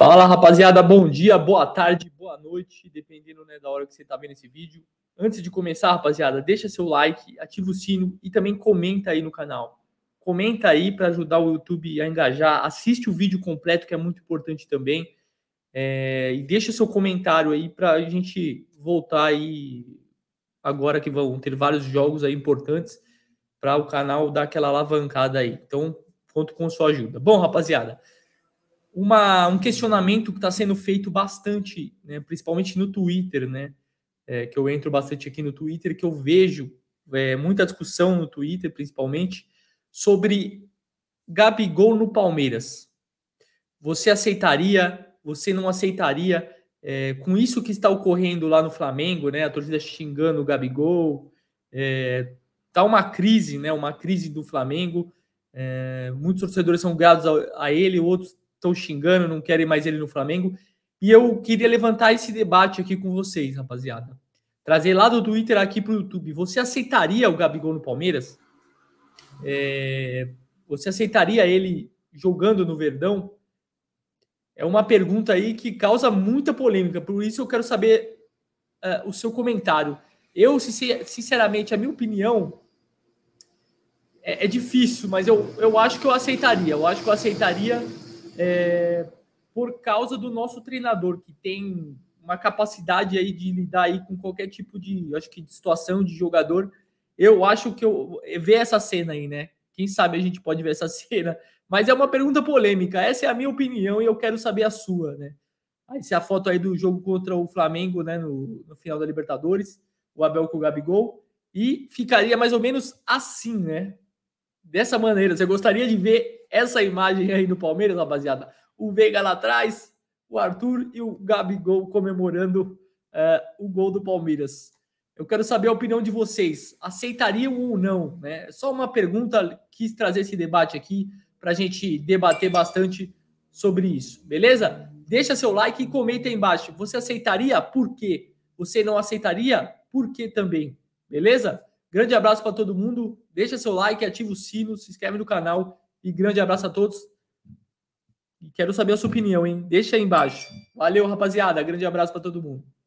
Fala rapaziada, bom dia, boa tarde, boa noite, dependendo né, da hora que você está vendo esse vídeo. Antes de começar, rapaziada, deixa seu like, ativa o sino e também comenta aí no canal. Comenta aí para ajudar o YouTube a engajar. Assiste o vídeo completo, que é muito importante também. É, e deixa seu comentário aí para a gente voltar aí agora que vão ter vários jogos aí importantes para o canal dar aquela alavancada aí. Então, conto com sua ajuda. Bom, rapaziada, uma, um questionamento que está sendo feito bastante, né, principalmente no Twitter, né, é, que eu entro bastante aqui no Twitter, que eu vejo é, muita discussão no Twitter, principalmente, sobre Gabigol no Palmeiras. Você aceitaria? Você não aceitaria? É, com isso que está ocorrendo lá no Flamengo, né, a torcida xingando o Gabigol, é, tá uma crise, né, uma crise do Flamengo. É, muitos torcedores são grados a, a ele, outros estão xingando, não querem mais ele no Flamengo. E eu queria levantar esse debate aqui com vocês, rapaziada. Trazer lá do Twitter aqui para o YouTube. Você aceitaria o Gabigol no Palmeiras? É... Você aceitaria ele jogando no Verdão? É uma pergunta aí que causa muita polêmica. Por isso eu quero saber uh, o seu comentário. Eu, sinceramente, a minha opinião é, é difícil, mas eu, eu acho que eu aceitaria. Eu acho que eu aceitaria é, por causa do nosso treinador, que tem uma capacidade aí de lidar aí com qualquer tipo de, acho que de situação de jogador. Eu acho que eu é, ver essa cena aí, né? Quem sabe a gente pode ver essa cena. Mas é uma pergunta polêmica. Essa é a minha opinião e eu quero saber a sua, né? Aí se é a foto aí do jogo contra o Flamengo, né, no, no final da Libertadores, o Abel com o Gabigol e ficaria mais ou menos assim, né? Dessa maneira, você gostaria de ver essa imagem aí no Palmeiras, rapaziada, o Veiga lá atrás, o Arthur e o Gabigol comemorando uh, o gol do Palmeiras. Eu quero saber a opinião de vocês. Aceitariam ou não? Né? Só uma pergunta, quis trazer esse debate aqui para a gente debater bastante sobre isso, beleza? Deixa seu like e comenta aí embaixo. Você aceitaria? Por quê? Você não aceitaria? Por quê também? Beleza? Grande abraço para todo mundo. Deixa seu like, ativa o sino, se inscreve no canal e grande abraço a todos. E quero saber a sua opinião, hein? Deixa aí embaixo. Valeu, rapaziada. Grande abraço para todo mundo.